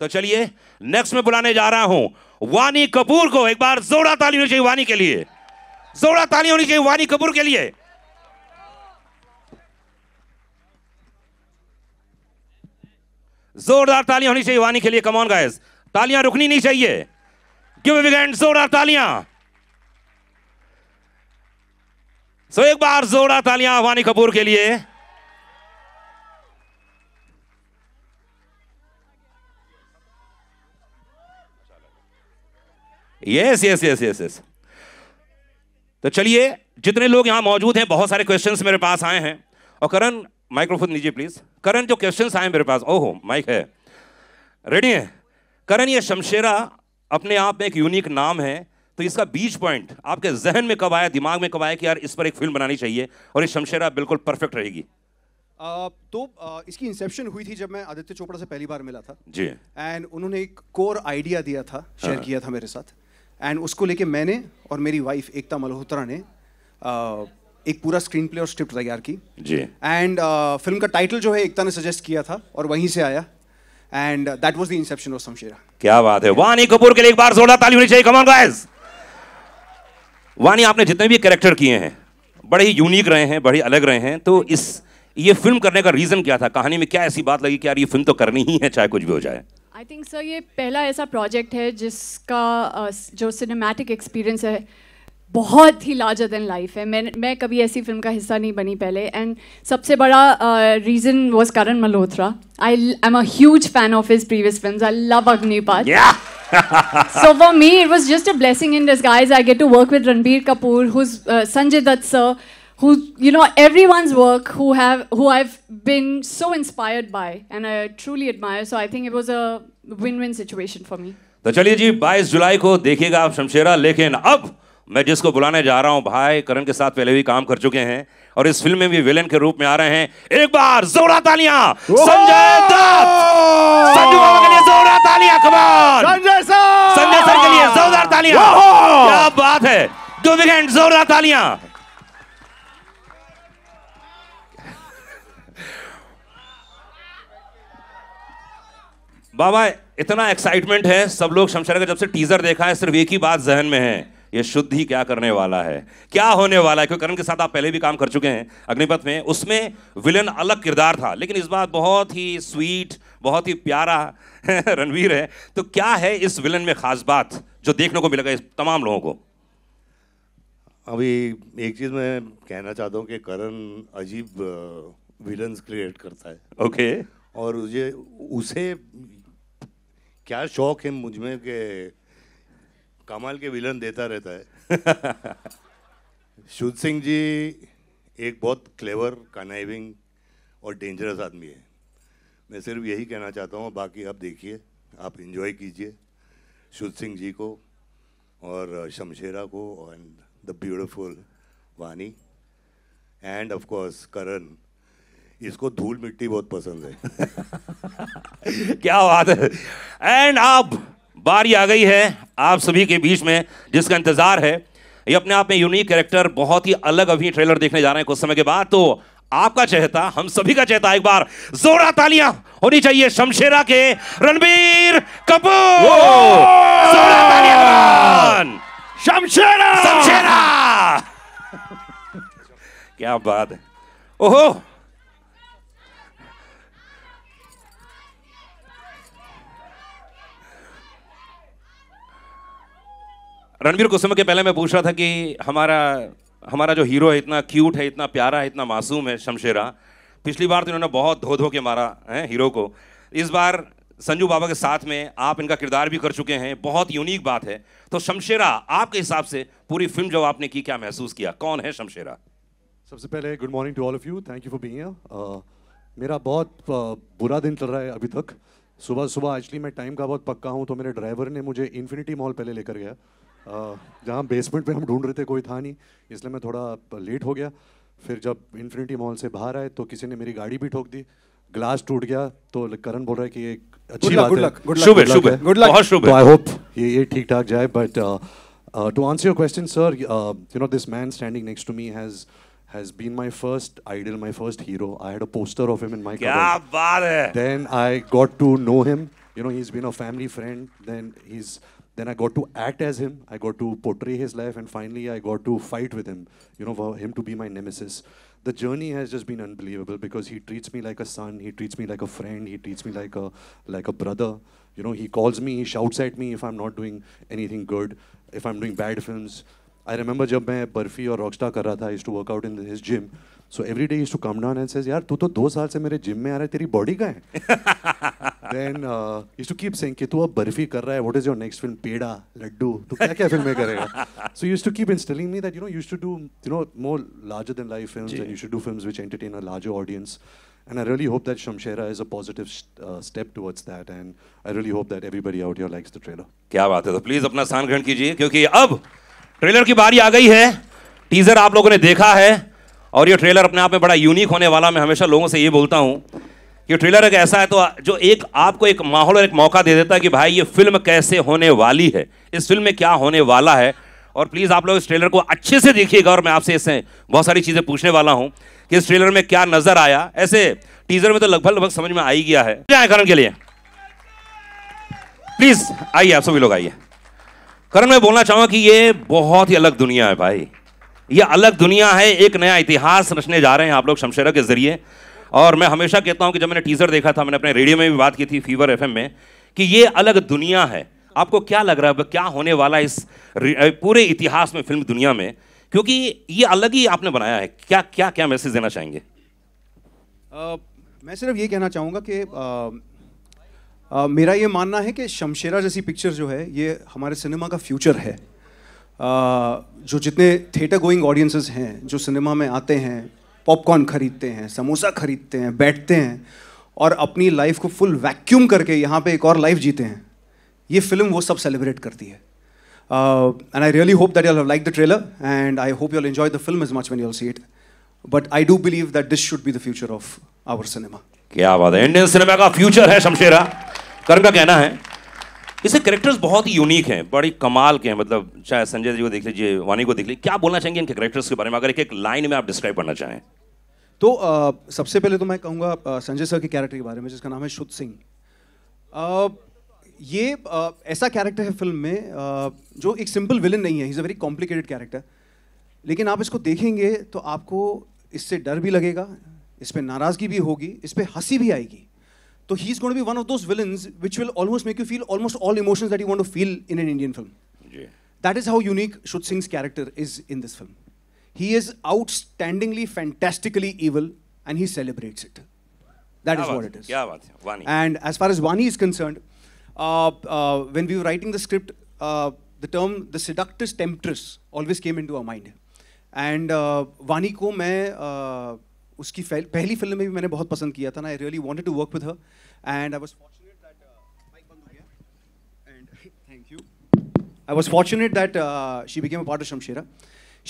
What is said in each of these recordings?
तो चलिए नेक्स्ट में बुलाने जा रहा हूं वानी कपूर को एक बार जोड़ा ताली होनी चाहिए वानी के लिए जोड़ा ताली होनी चाहिए वानी कपूर के लिए जोरदार तालियां होनी चाहिए वानी के लिए कमॉन गाइस तालियां रुकनी नहीं चाहिए गिव बिग जोरदार तालियां सो एक बार जोरदार तालियां वानी कपूर के लिए yes yes yes yes yes तो चलिए जितने लोग यहाँ मौजूद हैं बहुत सारे क्वेश्चंस मेरे पास आए हैं और करण माइक्रोफोन लीजिए प्लीज़ करण जो क्वेश्चंस आए मेरे पास ओहो माइक है रेडी है करण ये शमशेरा अपने आप में एक यूनिक नाम है तो इसका बीच पॉइंट आपके जहन में कब आया दिमाग में कब आया कि यार इस पर एक फिल्म बनानी चाहिए और ये शमशेरा बिल्कुल परफेक्ट रहेगी Uh, तो uh, इसकी इंसेप्शन हुई थी जब मैं आदित्य चोपड़ा से पहली बार मिला था जी एंड उन्होंने एक कोर आइडिया दिया था शेयर हाँ। किया था मेरे साथ एंड उसको लेके मैंने और मेरी वाइफ एकता मल्होत्रा ने एक पूरा स्क्रीन प्ले और स्क्रिप्ट तैयार की जी एंड फिल्म का टाइटल जो है एकता ने सजेस्ट किया था और वहीं से आया and that was the inception of Shamshera क्या बात है वानी कपूर के लिए एक बार जोरदार ताली होनी चाहिए ऑन गाइस वानी आपने जितने भी कैरेक्टर किए हैं बड़े ही यूनिक रहे हैं बड़े अलग रहे हैं तो इस ये फिल्म करने का रीजन क्या था कहानी में क्या ऐसी बात लगी कि यार ये फिल्म तो करनी ही है चाहे कुछ भी हो जाए आई थिंक सर ये पहला ऐसा प्रोजेक्ट है जिसका जो सिनेमैटिक एक्सपीरियंस है बहुत ही लार्जर देन लाइफ है मैं मैं कभी ऐसी फिल्म का हिस्सा नहीं बनी पहले एंड सबसे बड़ा reason was Karan Malhotra I am a huge fan of his previous film I love Agneepath so for me it was just a blessing in this guys I get to work with Ranbir Kapoor who Sanjay Dutt sir who you know everyone's work who have who I've been so inspired by and I truly admire. So I think it was a win-win situation for me. तो चलिए जी 22 जुलाई को देखिएगा आप शमशेरा लेकिन अब मैं जिसको बुलाने जा रहा हूं भाई करण के साथ पहले भी काम कर चुके हैं और इस फिल्म में भी विलेन के रूप में आ रहे हैं एक बार जोरा तालियां संजय दत्त संजू बाबा के लिए जोरा तालियां come on Sanjay sir Sanjay sir के लिए जोरदार तालियां क्या बात है दो विकेंड जोरदार तालियां बाबा इतना एक्साइटमेंट है सब लोग शमशान का जब से टीजर देखा है सिर्फ एक ही बात जहन में है ये शुद्धि क्या करने वाला है क्या होने वाला है क्योंकि करण के साथ आप पहले भी काम कर चुके हैं अग्निपथ में उसमें विलेन अलग किरदार था लेकिन इस बार बहुत ही स्वीट बहुत ही प्यारा रणवीर है तो क्या है इस विलन में खास बात जो देखने को मिलेगा इस तमाम लोगों को अभी एक चीज़ मैं कहना चाहता हूँ कि करण अजीब विलन क्रिएट करता है ओके okay. और उसे क्या शौक है मुझमें के कमाल के विलन देता रहता है शुद्ध सिंह जी एक बहुत क्लेवर कनाइविंग और डेंजरस आदमी है मैं सिर्फ यही कहना चाहता हूँ बाकी आप देखिए आप इन्जॉय कीजिए शुद्ध सिंह जी को और शमशेरा को and the beautiful Vaani and of course Karan इसको धूल मिट्टी बहुत पसंद है क्या बात है एंड आप बारी आ गई है आप सभी के बीच में जिसका इंतजार है ये अपने आप में यूनिक कैरेक्टर बहुत ही अलग अभी ट्रेलर देखने जा रहे हैं कुछ समय के बाद तो आपका चेहता हम सभी का चेहता एक बार जोरा तालियां होनी चाहिए शमशेरा के रणबीर कपूर शमशेरा शमशेरा क्या बात है ओहो रणवीर कुसुम के पहले मैं पूछ रहा था कि हमारा हमारा जो हीरो है इतना क्यूट है इतना प्यारा है इतना मासूम है शमशेरा पिछली बार तो इन्होंने बहुत धो धो के मारा है हीरो को इस बार संजू बाबा के साथ में आप इनका किरदार भी कर चुके हैं बहुत यूनिक बात है तो शमशेरा आपके हिसाब से पूरी फिल्म जब आपने की क्या महसूस किया कौन है शमशेरा सबसे पहले good morning to all of you thank you for being मेरा बहुत uh, बुरा दिन चल रहा है अभी तक सुबह सुबह एक्चुअली मैं टाइम का बहुत पक्का हूँ तो मेरे ड्राइवर ने मुझे इन्फिनिटी मॉल पहले लेकर गया हाँ। जहाँ बेसमेंट पे हम ढूंढ रहे थे कोई था नहीं इसलिए मैं थोड़ा लेट हो गया फिर जब इन्फिनिटी मॉल से बाहर आए तो किसी ने मेरी गाड़ी भी ठोक दी ग्लास टूट गया तो करण बोल रहा है कि ये अच्छी बात है शुभ है है आई होप तो ये ये ठीक ठाक जाए but to answer your question sir you know this man standing next to me has has been my first idol, my first hero. I had a poster of him in my cupboard. Then I got to know him. You know, he's been a family friend. Then he's then I got to act as him. I got to portray his life, and finally, I got to fight with him. You know, for him to be my nemesis. The journey has just been unbelievable because he treats me like a son. He treats me like a friend. He treats me like a like a brother. You know, he calls me. He shouts at me if I'm not doing anything good. If I'm doing bad films. I remember जब मैं बर्फी और Rockstar used to work out in his gym so every day he used to come down and says says यार तू तो दो साल से मेरे जिम में आ रहा है तेरी body का hai?" Then used to keep saying कि तू अब बर्फी कर रहा है what is your next film peda laddoo तू क्या क्या फिल्में करेगा so used to keep instilling me that you know used to do you know more larger than life films and you should do films which entertain a larger audience And I really hope that Shamshera is a positive uh, step towards that. And I really hope that everybody out here likes the trailer. क्या बात है तो please अपना स्थान ग्रहण कीजिए क्योंकि अब ट्रेलर की बारी आ गई है टीजर आप लोगों ने देखा है और ये ट्रेलर अपने आप में बड़ा यूनिक होने वाला मैं हमेशा लोगों से ये बोलता हूँ ये ट्रेलर एक ऐसा है तो जो एक आपको एक माहौल और एक मौका दे देता है कि भाई ये फिल्म कैसे होने वाली है इस फिल्म में क्या होने वाला है और प्लीज़ आप लोग इस ट्रेलर को अच्छे से देखिएगा और मैं आपसे इससे बहुत सारी चीज़ें पूछने वाला हूं कि इस ट्रेलर में क्या नज़र आया ऐसे टीजर में तो लगभग लगभग समझ में आ ही गया है करण के लिए प्लीज़ आइए आप सभी लोग आइए करण मैं बोलना चाहूंगा कि ये बहुत ही अलग दुनिया है भाई ये अलग दुनिया है एक नया इतिहास रचने जा रहे हैं आप लोग शमशेरा के जरिए और मैं हमेशा कहता हूँ कि जब मैंने टीज़र देखा था मैंने अपने रेडियो में भी बात की थी फीवर एफ में कि ये अलग दुनिया है आपको क्या लग रहा है क्या होने वाला इस पूरे इतिहास में फिल्म दुनिया में क्योंकि ये अलग ही आपने बनाया है क्या क्या क्या मैसेज देना चाहेंगे मैं सिर्फ ये कहना चाहूँगा कि मेरा ये मानना है कि शमशेरा जैसी पिक्चर जो है ये हमारे सिनेमा का फ्यूचर है जो जितने थिएटर गोइंग ऑडियंसेस हैं जो सिनेमा में आते हैं पॉपकॉर्न खरीदते हैं समोसा खरीदते हैं बैठते हैं और अपनी लाइफ को फुल वैक्यूम करके यहाँ पे एक और लाइफ जीते हैं ये फिल्म वो सब सेलिब्रेट करती है and I really hope that you like the trailer and I hope you'll enjoy the film as much when you'll see it but I do believe that this should be the future of our cinema क्या बात है Indian cinema का future है शमशेरा कर्म का कहना है इससे करेक्टर्स बहुत ही यूनिक हैं बड़ी कमाल के हैं मतलब चाहे संजय जी को देख लीजिए वानी को देख लीजिए क्या बोलना चाहेंगे इनके करेक्टर्स के बारे में अगर एक एक लाइन में आप डिस्क्राइब करना चाहें तो आ, सबसे पहले तो मैं कहूँगा संजय सर के कैरेक्टर के बारे में जिसका नाम है शुद्ध सिंह ये आ, ऐसा कैरेक्टर है फिल्म में आ, जो एक सिंपल विलन नहीं है is a very complicated character लेकिन आप इसको देखेंगे तो आपको इससे डर भी लगेगा इस पर नाराज़गी भी होगी इस पर हंसी भी आएगी So he's going to be one of those villains which will almost make you feel almost all emotions that you want to feel in an Indian film. Yeah. That is how unique Shud Singh's character is in this film. He is outstandingly, fantastically evil, and he celebrates it. That is what it is. Yeah, and as far as Vani is concerned, uh, uh, when we were writing the script, uh, the term the seductress temptress always came into our mind. And uh, Vani ko main uh, उसकी पहली film में भी मैंने बहुत पसंद किया था ना I really wanted to work with her and I was fortunate that mic बंद हो गया and thank you I was fortunate that she became a part of Shamshera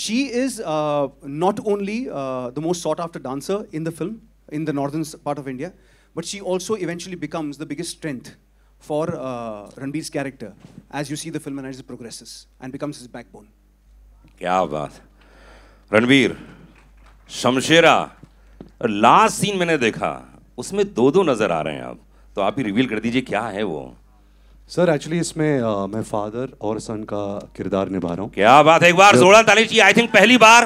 she is uh, not only uh, the most sought after dancer in the film in the northern part of India, but she also eventually becomes the biggest strength for uh, Ranbir's character as you see the film and as it progresses and becomes his backbone. क्या बात रणबीर शमशेरा और last scene मैंने देखा उसमें दो दो नज़र आ रहे हैं आप तो आप ही रिवील कर दीजिए क्या है वो सर एक्चुअली इसमें आ, uh, मैं फादर और सन का किरदार निभा रहा हूँ क्या बात है एक बार जोड़ा ताली जी आई थिंक पहली बार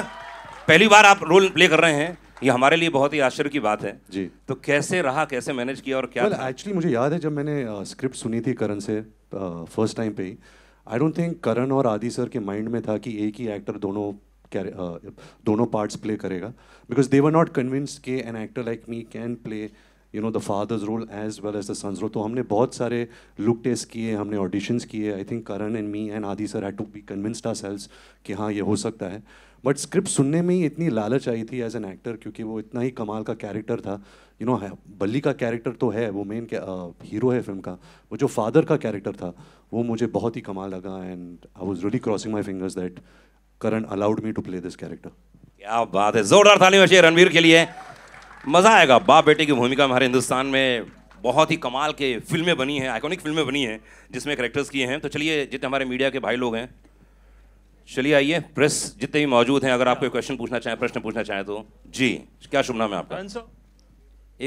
पहली बार आप रोल प्ले कर रहे हैं ये हमारे लिए बहुत ही आश्चर्य की बात है जी तो कैसे रहा कैसे मैनेज किया और क्या एक्चुअली well, मुझे याद है जब मैंने आ, uh, स्क्रिप्ट सुनी थी करण से फर्स्ट uh, टाइम पे आई डोंट थिंक करण और आदि सर के माइंड में था कि एक ही एक्टर दोनों Uh, दोनों पार्ट्स प्ले करेगा because they were not convince के an actor like me can play you know the father's role as well as the son's role तो हमने बहुत सारे लुक टेस्ट किए हमने ऑडिशंस किए I think Karan and me and Adi sir had to be convinced ourselves कि हाँ ये हो सकता है बट स्क्रिप्ट सुनने में ही इतनी लालच आई थी एज एन एक्टर क्योंकि वो इतना ही कमाल का कैरेक्टर था यू you नो know, बल्ली का कैरेक्टर तो है वो मेन हीरो uh, है फिल्म का वो जो फादर का कैरेक्टर था वो मुझे बहुत ही कमाल लगा and I was really crossing my fingers that Karan allowed me to play this character क्या बात है जोरदार थाली में रणवीर के लिए मज़ा आएगा बाप बेटे की भूमिका हमारे हिंदुस्तान में बहुत ही कमाल के फिल्में बनी हैं आइकॉनिक फिल्में बनी हैं जिसमें करेक्टर्स किए हैं तो चलिए जितने हमारे मीडिया के भाई लोग हैं चलिए आइए प्रेस जितने भी मौजूद हैं अगर आपको क्वेश्चन पूछना चाहें प्रश्न पूछना चाहें तो जी क्या शुभ नाम है आपका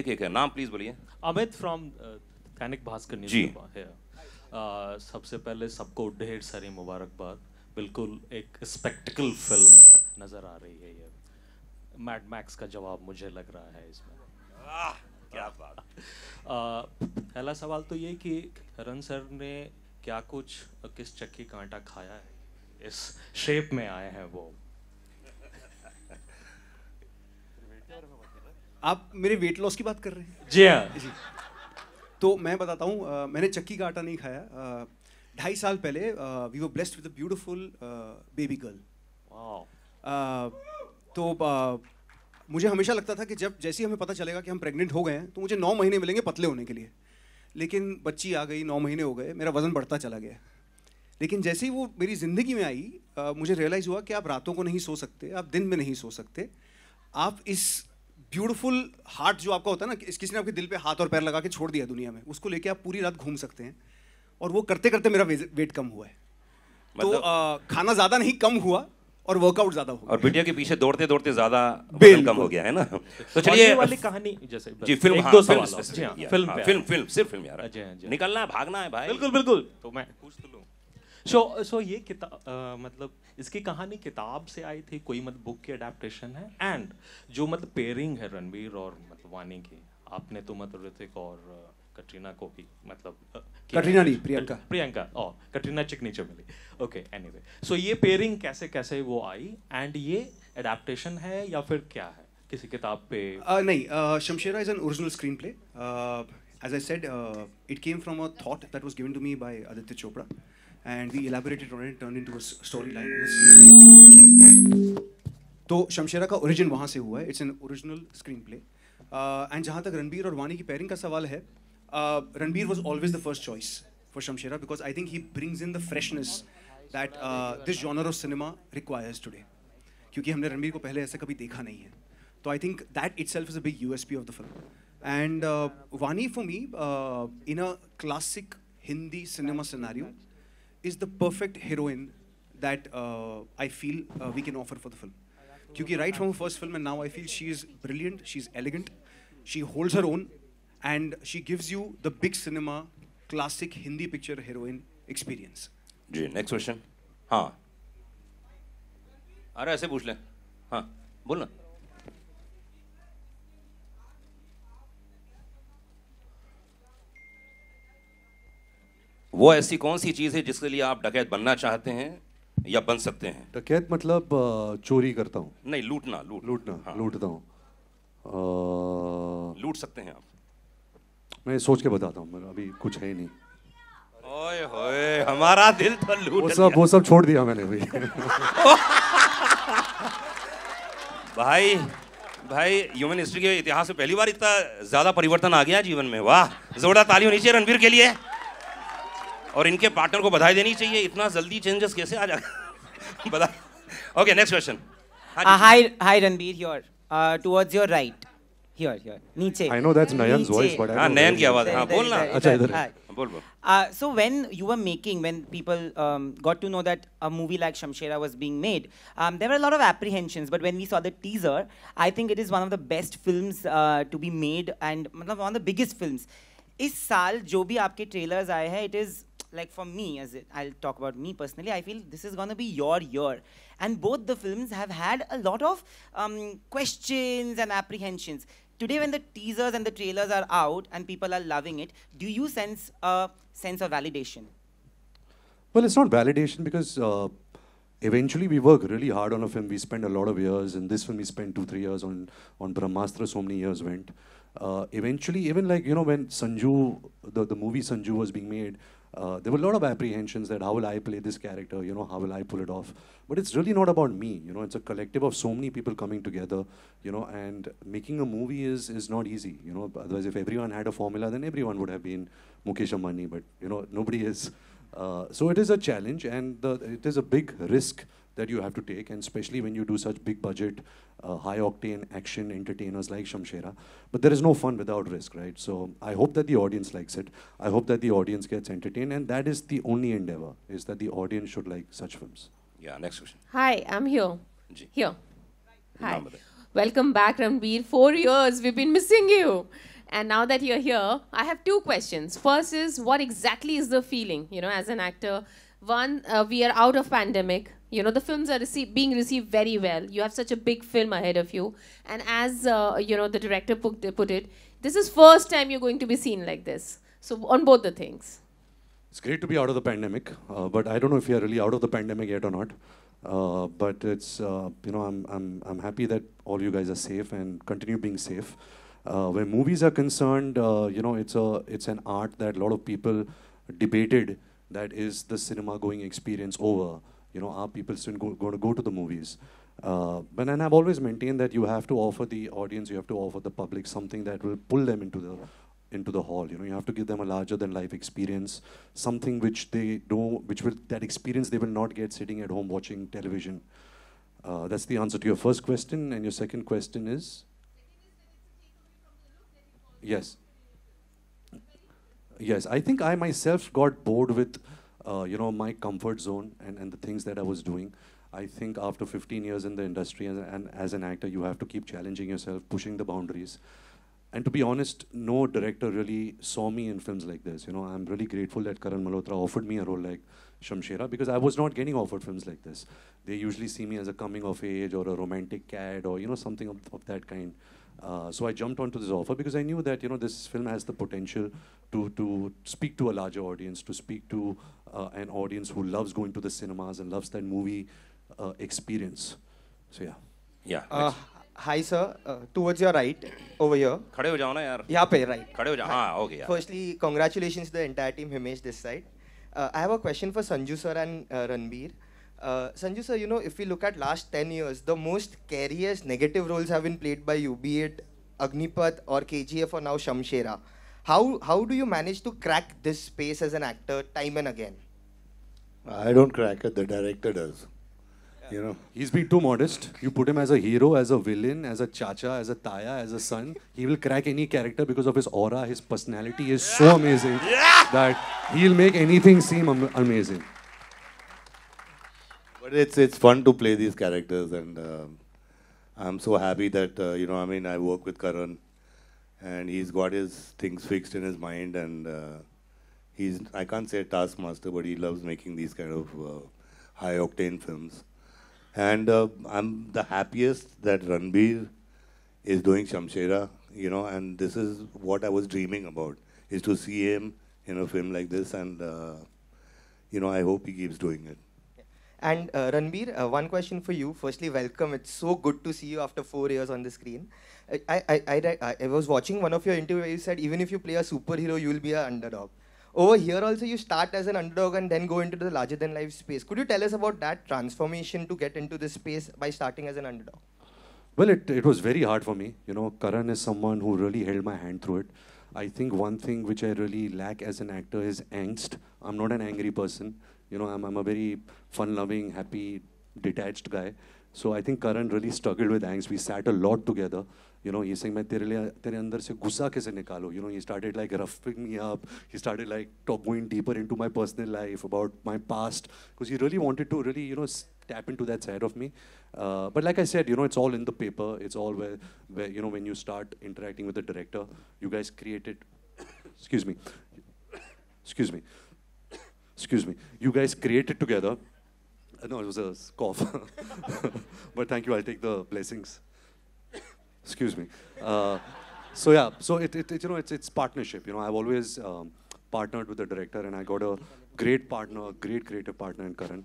एक एक है नाम प्लीज बोलिए अमित फ्रॉम दैनिक भास्कर जी uh, सबसे पहले सबको ढेर सारी मुबारकबाद बिल्कुल एक स्पेक्टिकल फिल्म नज़र आ रही है ये मैड मैक्स का जवाब मुझे लग रहा है इसमें आ, क्या बात पहला सवाल तो ये कि रन सर ने क्या कुछ किस चक्की कांटा खाया है इस शेप में आए हैं वो आप मेरे वेट लॉस की बात कर रहे हैं जी हाँ तो मैं बताता हूँ मैंने चक्की का आटा नहीं खाया ढाई साल पहले we were blessed with beautiful baby girl तो uh, मुझे हमेशा लगता था कि जब जैसे ही हमें पता चलेगा कि हम प्रेग्नेंट हो गए हैं तो मुझे नौ महीने मिलेंगे पतले होने के लिए लेकिन बच्ची आ गई नौ महीने हो गए मेरा वज़न बढ़ता चला गया लेकिन जैसे ही वो मेरी ज़िंदगी में आई आ, uh, मुझे रियलाइज़ हुआ कि आप रातों को नहीं सो सकते आप दिन में नहीं सो सकते आप इस ब्यूटीफुल हार्ट जो आपका होता है ना किसी ने आपके दिल पे हाथ और पैर लगा के छोड़ दिया दुनिया में उसको लेके आप पूरी रात घूम सकते हैं और वो करते करते मेरा वेट कम हुआ है तो, मतलब... तो आ, खाना ज़्यादा नहीं कम हुआ और वर्कआउट ज्यादा हो और वीडियो के पीछे दौड़ते दौड़ते ज्यादा वजन कम हो गया है ना तो चलिए वाली कहानी जैसे जी फिल्म हाँ, दो फिल्म जी हाँ, फिल्म, हाँ, फिल्म फिल्म सिर्फ फिल्म यार निकलना है भागना है भाई बिल्कुल बिल्कुल तो मैं पूछ तो लूँ सो सो ये किताब मतलब इसकी कहानी किताब से आई थी कोई मतलब बुक की अडेप्टेशन है एंड जो मतलब पेयरिंग है रणबीर और मतलब वानी की आपने तो मतलब ऋतिक और कटरीना को भी मतलब कटरीना नहीं प्रियंका प्रियंका ओ कटरीना चिक नीचे मिली ओके एनीवे सो ये पेयरिंग कैसे कैसे वो आई एंड ये एडाप्टेशन है या फिर क्या है किसी किताब पे uh, नहीं uh, Shamshera is an original screenplay as I said it came from a thought that was given to me by Aditya Chopra and we elaborated on it turn into a storyline तो शमशेरा का origin वहाँ से हुआ है it's an original screenplay and जहाँ तक रणबीर और वानी की पेयरिंग का सवाल है Uh, Ranbir was always the first choice for Shamshira because I think he brings in the freshness that uh, this genre of cinema requires today. Because we have never seen Ranbir before. So I think that itself is a big USP of the film. And uh, Vani for me, in a classic Hindi cinema scenario, is the perfect heroine that I feel we can offer for the film. Because right from the first film and now, I feel she is brilliant, She is elegant, she holds her own and she gives you the big cinema classic Hindi picture heroine experience. Ji next question हाँ अरे ऐसे पूछ ले हाँ बोल ना वो ऐसी कौन सी चीज़ है जिसके लिए आप डकैत बनना चाहते हैं या बन सकते हैं डकैत मतलब चोरी करता हूँ नहीं लूटना लूट लूटना हाँ। लूटता हूँ लूट सकते हैं आप मैं सोच के बताता हूँ अभी कुछ है नहीं ओए होए हमारा दिल तो लूट वो सब वो सब छोड़ दिया मैंने भाई भाई भाई ह्यूमन हिस्ट्री के इतिहास में पहली बार इतना ज़्यादा परिवर्तन आ गया जीवन में वाह जोरदार ताली होनी चाहिए रणबीर के लिए और इनके पार्टनर को बधाई देनी चाहिए इतना जल्दी चेंजेस कैसे आ जा बता okay next question hi hi Ranbir your towards your right here here i know that's nayan's voice but i ah, ha nayan ki awaaz ha bol na idhar ah, bol uh, so when you were making when people um, got to know that a movie like shamshera was being made um, there were a lot of apprehensions but when we saw the teaser i think it is one of the best films uh, to be made and one of the biggest films इस साल जो भी आपके trailers आए हैं it is like for me as I'll talk about me personally, I feel this is gonna be your year, and both the films have had a lot of um, questions and apprehensions today when the teasers and the trailers are out and people are loving it, do you sense a sense of validation? Well, it's not validation because uh, eventually we work really hard on a film. We spend a lot of years, and this film we spent two, three years on, on Brahmastra, so many years went. Uh, eventually, even like, you know, when Sanju, the, the movie Sanju was being made, uh, there were a lot of apprehensions that how will I play this character, you know, how will I pull it off? But it's really not about me, you know, it's a collective of so many people coming together, you know, and making a movie is, is not easy, you know. Otherwise, if everyone had a formula, then everyone would have been Mukesh Ambani, but, you know, nobody is. Uh, so it is a challenge and the, it is a big risk that you have to take, and especially when you do such big budget, uh, high octane action entertainers like Shamshera. But there is no fun without risk, right? So I hope that the audience likes it. I hope that the audience gets entertained, and that is the only endeavor, is that the audience should like such films. Yeah, next question. Hi, I'm here. Here. Hi. Welcome back, Ranbir. Four years, we've been missing you. And now that you're here, I have two questions. First is, what exactly is the feeling, you know, as an actor? One, uh, we are out of pandemic. You know, the films are rece being received very well. You have such a big film ahead of you. And as, uh, you know, the director put, put it, this is first time you're going to be seen like this. So on both the things. It's great to be out of the pandemic, uh, but I don't know if you're really out of the pandemic yet or not. Uh, but it's uh, you know I'm I'm I'm happy that all you guys are safe and continue being safe. Uh, where movies are concerned, uh, you know, it's a it's an art that a lot of people debated that is the cinema going experience over. You know, are people still go, going to go to the movies? Uh, but and I've always maintained that you have to offer the audience, you have to offer the public something that will pull them into the into the hall. You know, you have to give them a larger than life experience, something which they don't, which will that experience they will not get sitting at home watching television. Uh, that's the answer to your first question, and your second question is Yes. Yes, I think I myself got bored with, uh, you know, my comfort zone and, and the things that I was doing. I think after 15 years in the industry and, and as an actor, you have to keep challenging yourself, pushing the boundaries. And to be honest, no director really saw me in films like this. You know, I'm really grateful that Karan Malhotra offered me a role like Shamshera because I was not getting offered films like this. They usually see me as a coming of age or a romantic cad or, you know, something of, of that kind. Uh, so I jumped onto this offer because I knew that you know this film has the potential to to speak to a larger audience, to speak to uh, an audience who loves going to the cinemas and loves that movie uh, experience. So yeah. Yeah. Uh, hi sir, uh, towards your right, over here. खड़े हो जाओ ना यार. यहाँ पे right. खड़े हो जाओ. हाँ okay. Yeah. Firstly, congratulations to the entire team. Himesh this side. I have a question for Sanju sir and Ranbir. Uh, Sanju sir, you know, if we look at last 10 years, the most scariest negative roles have been played by you, be it Agnipath or KGF or now Shamshera. How, how do you manage to crack this space as an actor time and again? I don't crack it, the director does. Yeah. You know, he's been too modest. You put him as a hero, as a villain, as a chacha, as a taya, as a son. He will crack any character because of his aura. His personality is so amazing yeah. that he'll make anything seem am amazing. But it's it's fun to play these characters, and uh, I'm so happy that uh, you know. I mean, I work with Karan, and he's got his things fixed in his mind, and uh, he's I can't say taskmaster, but he loves making these kind of uh, high octane films. And uh, I'm the happiest that Ranbir is doing Shamshera, you know, and this is what I was dreaming about is to see him in a film like this, and uh, you know, I hope he keeps doing it. And uh, Ranbir, uh, one question for you. Firstly, welcome. It's so good to see you after four years on the screen. I, I, I, I, I was watching one of your interviews. You said even if you play a superhero, you will be an underdog. Over here also, you start as an underdog and then go into the larger-than-life space. Could you tell us about that transformation to get into this space by starting as an underdog? Well, it, it was very hard for me. You know, Karan is someone who really held my hand through it. I think one thing which I really lack as an actor is angst. I'm not an angry person. You know, I'm, I'm a very fun-loving, happy, detached guy. So I think Karan really struggled with angst. We sat a lot together. You know, he's saying, मैं तेरे लिए तेरे Andar Se, गुस्सा Kaise निकालो? You know, he started like roughing me up. He started like talk, going deeper into my personal life about my past because he really wanted to really you know tap into that side of me. Uh, but like I said, you know, it's all in the paper. It's all where, where you know when you start interacting with the director, you guys created. excuse me. excuse me excuse me, you guys created together. Uh, no, it was a cough. but thank you, I'll take the blessings. excuse me. Uh, so yeah, so it, it, it, you know, it's, it's partnership. You know, I've always um, partnered with the director and I got a great partner, a great creative partner in Karan.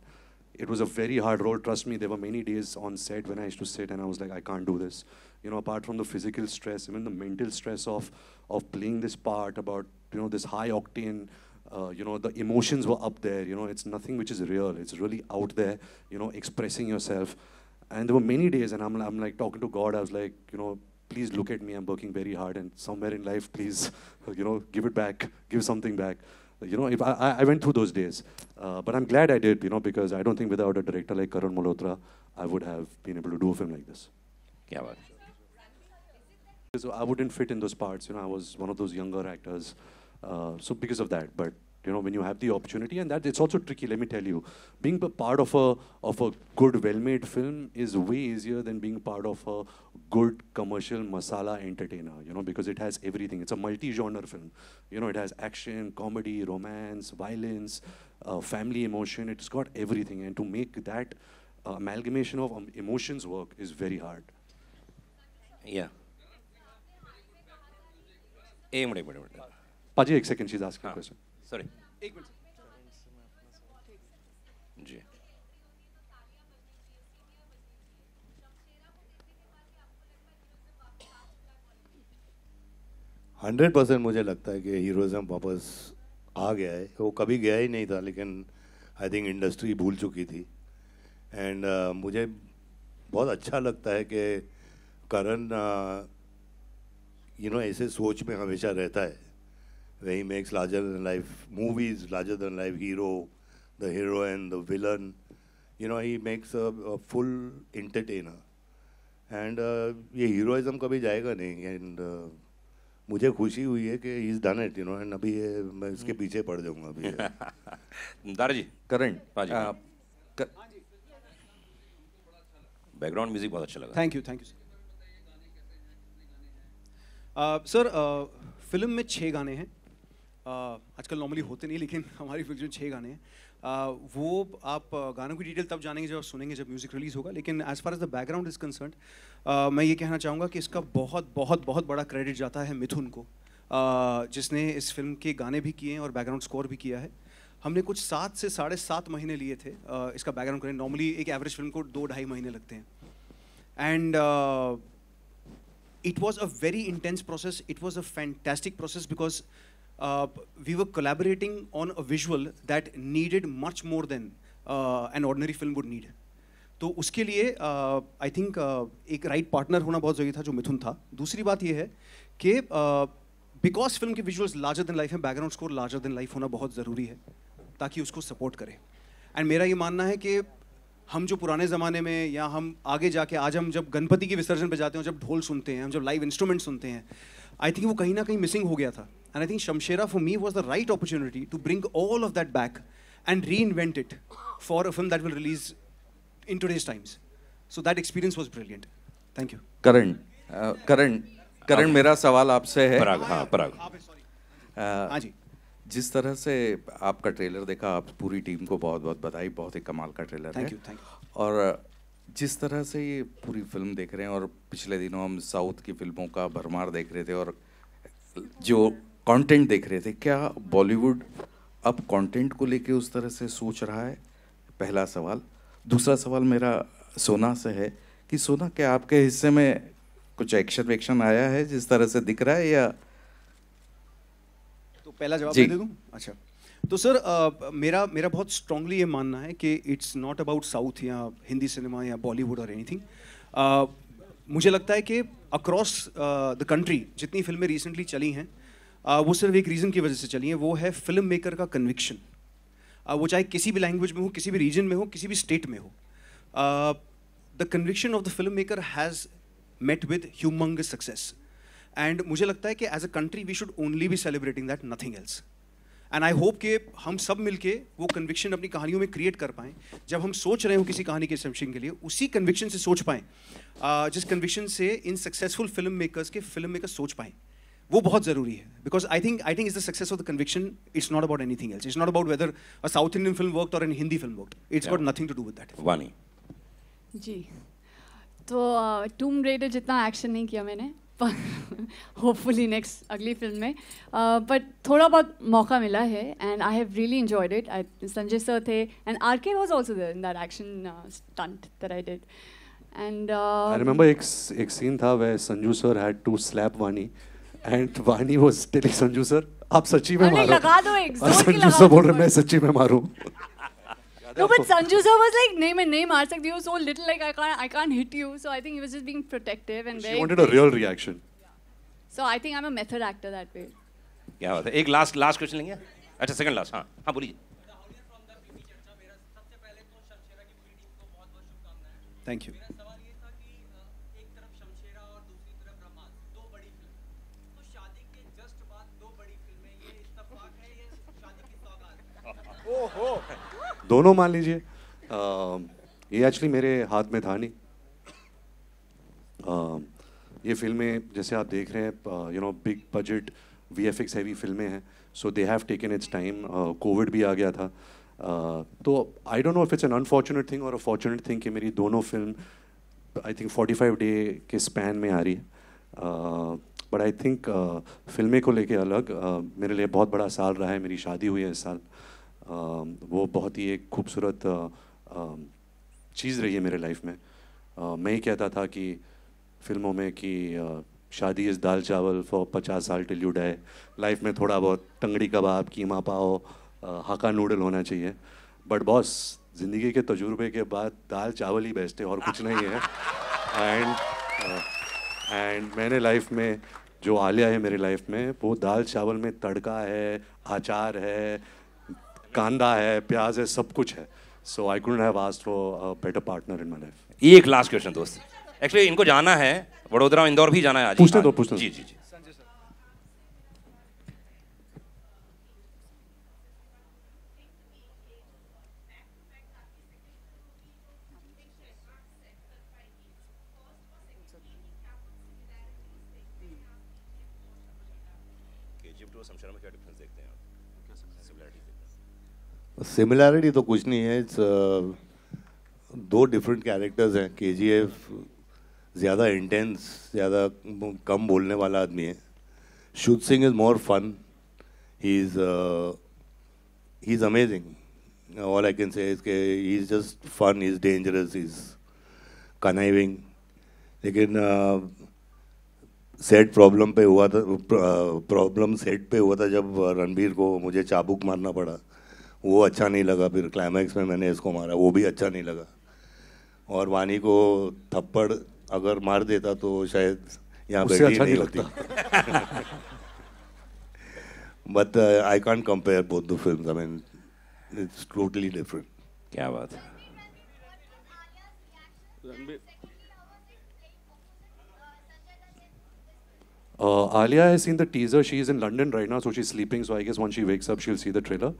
It was a very hard role. Trust me, there were many days on set when I used to sit and I was like, I can't do this. You know, apart from the physical stress, even the mental stress of, of playing this part about, you know, this high octane, uh, you know, the emotions were up there. You know, it's nothing which is real. It's really out there. You know, expressing yourself. And there were many days, and I'm, I'm like talking to God. I was like, you know, please look at me. I'm working very hard, and somewhere in life, please, you know, give it back. Give something back. You know, if I, I went through those days, uh, but I'm glad I did. You know, because I don't think without a director like Karan Malhotra, I would have been able to do a film like this. Yeah. Well. So I wouldn't fit in those parts. You know, I was one of those younger actors. Uh, so because of that, but you know when you have the opportunity and that it's also tricky. Let me tell you, being a part of a of a good, well-made film is way easier than being part of a good commercial masala entertainer. You know because it has everything. It's a multi-genre film. You know it has action, comedy, romance, violence, uh, family emotion. It's got everything, and to make that uh, amalgamation of um, emotions work is very hard. Yeah. पाजी एक second चीज asking a हाँ, question. एक minute hundred percent मुझे लगता है कि हीरोज़म वापस आ गया है वो कभी गया ही नहीं था लेकिन आई थिंक इंडस्ट्री भूल चुकी थी एंड uh, मुझे बहुत अच्छा लगता है कि करण यू uh, नो ऐसे सोच में हमेशा रहता है where he makes larger than life movies, larger than life hero, the heroine, the villain. You know, he makes a, a full entertainer. And uh, heroism heroism कभी जाएगा And एंड uh, मुझे खुशी हुई है done it, you know, and no and अभी ये मैं इसके पीछे पड़ जाऊंगा current. Dara ji Karan background music बहुत अच्छा लगा thank you thank you sir film में छः गाने हैं आजकल नॉर्मली होते नहीं लेकिन हमारी फिल्म छः गाने हैं uh, वो आप गानों की डिटेल तब जानेंगे जब सुनेंगे जब म्यूज़िक रिलीज़ होगा लेकिन as far as the background is concern मैं ये कहना चाहूँगा कि इसका बहुत बहुत बहुत बड़ा क्रेडिट जाता है मिथुन को uh, जिसने इस फिल्म के गाने भी किए हैं और बैकग्राउंड स्कोर भी किया है हमने कुछ सात से साढ़े सात महीने लिए थे इसका बैकग्राउंड करें नॉर्मली एक एवरेज फिल्म को दो ढाई महीने लगते हैं and it was a very intense process it was a fantastic process because uh, we were collaborating on a visual that needed much more than uh, an ordinary film would need. तो उसके लिए I uh, think uh, एक right right partner होना बहुत जरूरी था जो मिथुन था दूसरी बात यह है कि बिकॉज uh, फिल्म के विजुअल्स लार्जर देन लाइफ है background score larger than life होना बहुत ज़रूरी है ताकि उसको सपोर्ट करें एंड मेरा ये मानना है कि हम जो पुराने ज़माने में या हम आगे जाके आज हम जब गणपति के विसर्जन पर जाते हैं जब ढोल सुनते हैं हम जब लाइव इंस्ट्रूमेंट सुनते हैं आई थिंक वो कहीं ना कहीं मिसिंग हो गया था And I think Shamshera for me was the right opportunity to bring all of that back and reinvent it for a film that will release in today's times. So that experience was brilliant. Thank you. Karan, uh, Karan, Karan, मेरा सवाल आपसे है. पराग, हाँ, पराग. हाँ जी. जिस तरह से आपका ट्रेलर देखा आप पूरी टीम को बहुत बहुत बधाई बहुत ही कमाल का ट्रेलर thank है you, you. और जिस तरह से ये पूरी फिल्म देख रहे हैं और पिछले दिनों हम साउथ की फिल्मों का भरमार देख रहे थे और जो कंटेंट देख रहे थे क्या बॉलीवुड अब कंटेंट को लेके उस तरह से सोच रहा है पहला सवाल दूसरा सवाल मेरा सोना से है कि सोना क्या आपके हिस्से में कुछ एक्शन वेक्शन आया है जिस तरह से दिख रहा है या तो पहला जवाब दे दूँ अच्छा तो सर आ, मेरा मेरा बहुत स्ट्रांगली ये मानना है कि इट्स नॉट अबाउट साउथ या हिंदी सिनेमा या बॉलीवुड और एनीथिंग मुझे लगता है कि अक्रॉस द कंट्री जितनी फिल्में रिसेंटली चली हैं वो सिर्फ एक रीज़न की वजह से चली हैं वो है फिल्म मेकर का कन्विक्शन वो चाहे किसी भी लैंग्वेज में हो किसी भी रीजन में हो किसी भी स्टेट में हो the conviction of the film maker has met with humongous success and मुझे लगता है कि as a country we should only be celebrating that nothing else and I hope कि हम सब मिलके वो कन्विक्शन अपनी कहानियों में क्रिएट कर पाएँ जब हम सोच रहे हो किसी कहानी के समशन के लिए उसी कन्विक्शन से सोच पाएँ जिस कन्विक्शन से इन सक्सेसफुल फिल्म मेकर्स के फिल्म मेकर सोच पाएँ वो बहुत जरूरी है because I think I think is the success of the conviction it's not about anything else it's not about whether a South Indian film work और in Hindi film work it's got nothing to do with that Vaani ji तो टूम grader जितना action नहीं किया मैंने hopefully next अगली फिल्म में but थोड़ा बहुत मौका मिला है and I have really enjoyed it Sanjay sir थे and R K was also in that action stunt that I did and I remember एक एक सीन था where Sanju sir had to slap Vaani and Vaani वो टेलिंग संजू सर आप सच्ची में मारो लगा दो एक संजू सर बोल रहे मैं सच्ची में मारू No, but Sanju sir was like, "नहीं मैं नहीं मार सकती हूँ. So little like I can't I can't hit you. So I think he was just being protective and very. She wanted a real reaction. So I think I'm a method actor that way. क्या बात है? एक last last question लेंगे? अच्छा second last हाँ हाँ बोलिए. Thank you. दोनों मान लीजिए ये एक्चुअली मेरे हाथ में था नहीं ये फिल्में जैसे आप देख रहे हैं you know big budget V F X heavy फिल्में हैं so they have taken its time Covid भी आ गया था uh, तो I don't know if it's an unfortunate thing और अ फॉर्चुनेट थिंग कि मेरी दोनों फिल्म आई थिंक 45 डे के स्पैन में आ रही है बट आई थिंक फिल्में को लेके अलग uh, मेरे लिए बहुत बड़ा साल रहा है मेरी शादी हुई है इस साल वो बहुत ही एक खूबसूरत चीज़ रही है मेरे लाइफ में मैं ही कहता था कि फिल्मों में कि शादी इस दाल चावल फॉर पचास साल टिल यू डाई लाइफ में थोड़ा बहुत टंगड़ी कबाब कीमा पाओ हाका नूडल होना चाहिए बट बॉस ज़िंदगी के तजुर्बे के बाद दाल चावल ही बेस्ट है और कुछ नहीं है एंड एंड मैंने लाइफ में जो आलिया है मेरी लाइफ में वो दाल चावल में तड़का है अचार है कांदा है प्याज है सब कुछ है so I couldn't have asked for a better partner in my life ये एक लास्ट क्वेश्चन दोस्त एक्चुअली इनको जाना है वडोदरा इंदौर भी जाना है आज पूछते दो तो, पूछते जी जी जी इजिप्ट और शमशान में क्या डिफरेंस देखते हैं आप सिमिलरिटी सिमिलैरिटी तो कुछ नहीं है इट्स uh, दो डिफरेंट कैरेक्टर्स हैं के जी एफ ज़्यादा इंटेंस ज़्यादा कम बोलने वाला आदमी है Shuddh Singh is more fun he is he is amazing all I can say इसके he is just fun is dangerous is conniving लेकिन सेट uh, प्रॉब्लम पे हुआ था प्रॉब्लम uh, सेट पे हुआ था जब रणबीर को मुझे चाबुक मारना पड़ा वो अच्छा नहीं लगा फिर क्लाइमैक्स में मैंने इसको मारा वो भी अच्छा नहीं लगा और वानी को थप्पड़ अगर मार देता तो शायद यहाँ बैठी अच्छा नहीं लगती but I can't compare both the film I mean it's totally different क्या बात है Uh, Alia has seen the teaser. She's in London right now, so she's sleeping. So I guess once she wakes up, she'll see the trailer.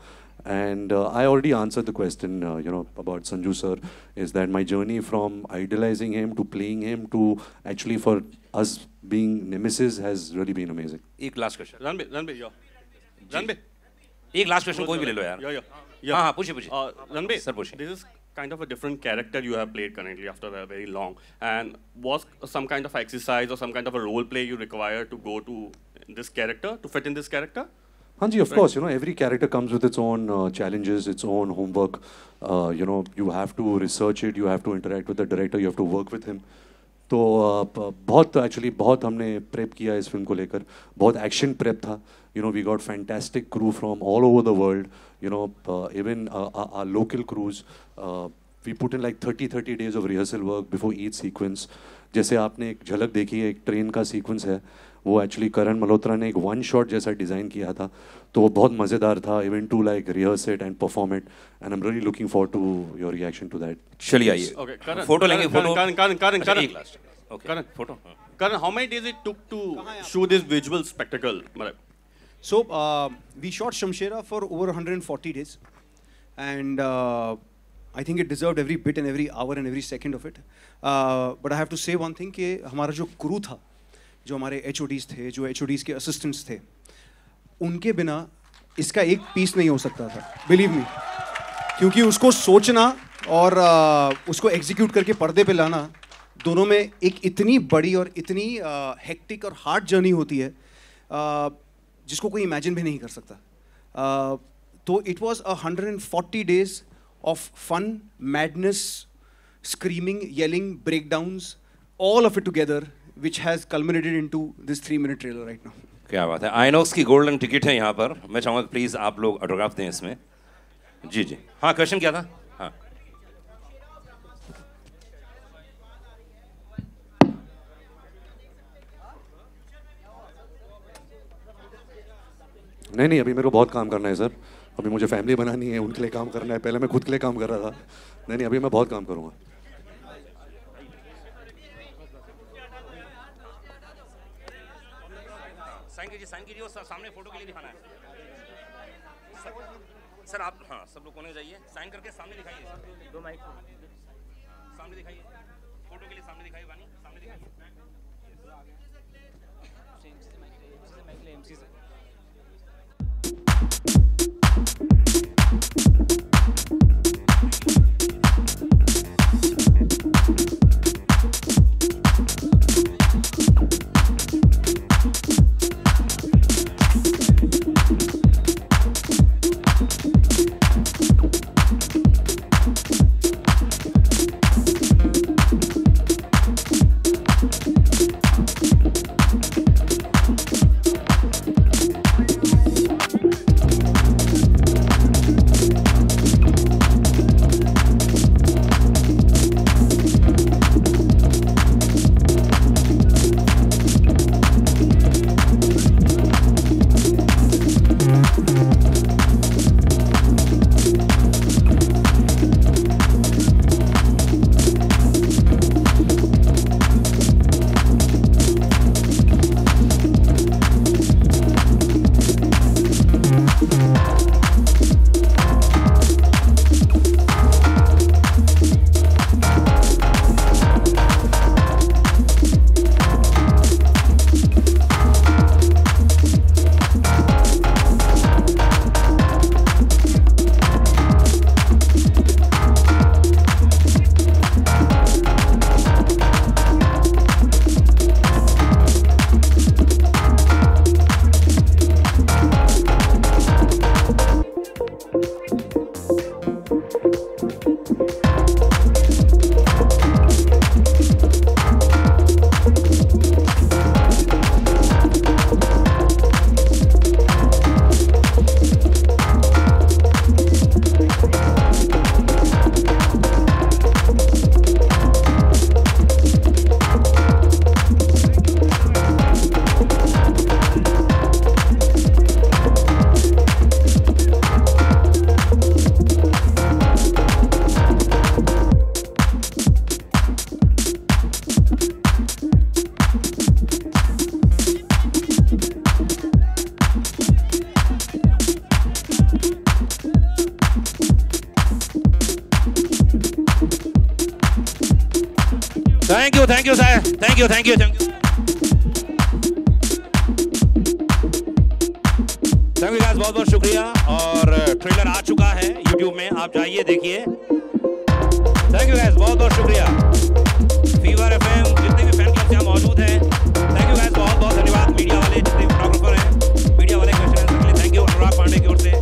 And uh, I already answered the question, uh, you know, about Sanju sir. Is that my journey from idolizing him to playing him to actually for us being nemesis has really been amazing. एक last question. Ranbir, Ranbir, yo. Ranbir. एक last question कोई भी ले लो यार. यो यो. हाँ हाँ पूछिए पूछिए. Ranbir. सर पूछिए. Uh, this is kind of a different character you have played currently after a very long and was some kind of exercise or some kind of a role play you require to go to this character to fit in this character Hanji, of course, you know, every character comes with its own uh, challenges, its own homework. Uh, you know, you have to research it, you have to interact with the director, you have to work with him. तो बहुत actually बहुत हमने prep किया इस film को लेकर बहुत action prep था you know we got fantastic crew from all over the world you know even local crews we put in like thirty thirty days of rehearsal work before each sequence जैसे आपने एक झलक देखी है एक train का sequence है वो एक्चुअली करण मल्होत्रा ने एक वन शॉट जैसा डिज़ाइन किया था तो वो बहुत मज़ेदार था even to like rehearse it and perform it and I am really looking for to your reaction to that चलिए आइए फोटो लेंगे photo Karan Karan Karan photo Karan how many days it took to show this visual spectacle मतलब so we shot Shamshera for over 140 days and I think it deserve every bit and every hour and every second of it but I have to say one thing कि हमारा जो crew था जो हमारे H थे जो H के assistants थे उनके बिना इसका एक पीस नहीं हो सकता था बिलीव मी क्योंकि उसको सोचना और आ, uh, उसको एग्जीक्यूट करके पर्दे पे लाना दोनों में एक इतनी बड़ी और इतनी हेक्टिक uh, और हार्ड जर्नी होती है आ, uh, जिसको कोई इमेजिन भी नहीं कर सकता तो it was a hundred and forty days of fun, madness, screaming, yelling, breakdowns, all of it together, which has culminated into this three-minute trailer right now. क्या बात है आइनॉक्स की गोल्डन टिकट है यहाँ पर मैं चाहूँगा प्लीज़ आप लोग ऑटोग्राफ दें इसमें जी जी हाँ क्वेश्चन क्या था हाँ नहीं नहीं अभी मेरे को बहुत काम करना है सर अभी मुझे फैमिली बनानी है उनके लिए काम करना है पहले मैं खुद के लिए काम कर रहा था नहीं नहीं अभी मैं बहुत काम करूँगा सामने फोटो के लिए दिखाना है सर, सर आप हाँ सब लोग कोने जाइए साइन करके सामने दिखाइए दो माइक सामने दिखाइए फोटो के लिए सामने दिखाइए Vaani thank you thank you sir thank you thank you thank you thank you guys बहुत बहुत शुक्रिया और ट्रेलर uh, आ चुका है यूट्यूब में आप जाइए देखिए थैंक यू गाइस बहुत बहुत शुक्रिया फीवर एफ जितने भी फैन क्लब यहाँ मौजूद हैं थैंक यू गाइस बहुत बहुत धन्यवाद मीडिया वाले जितने फोटोग्राफर हैं मीडिया वाले question thank you Anurag Pandey की ओर से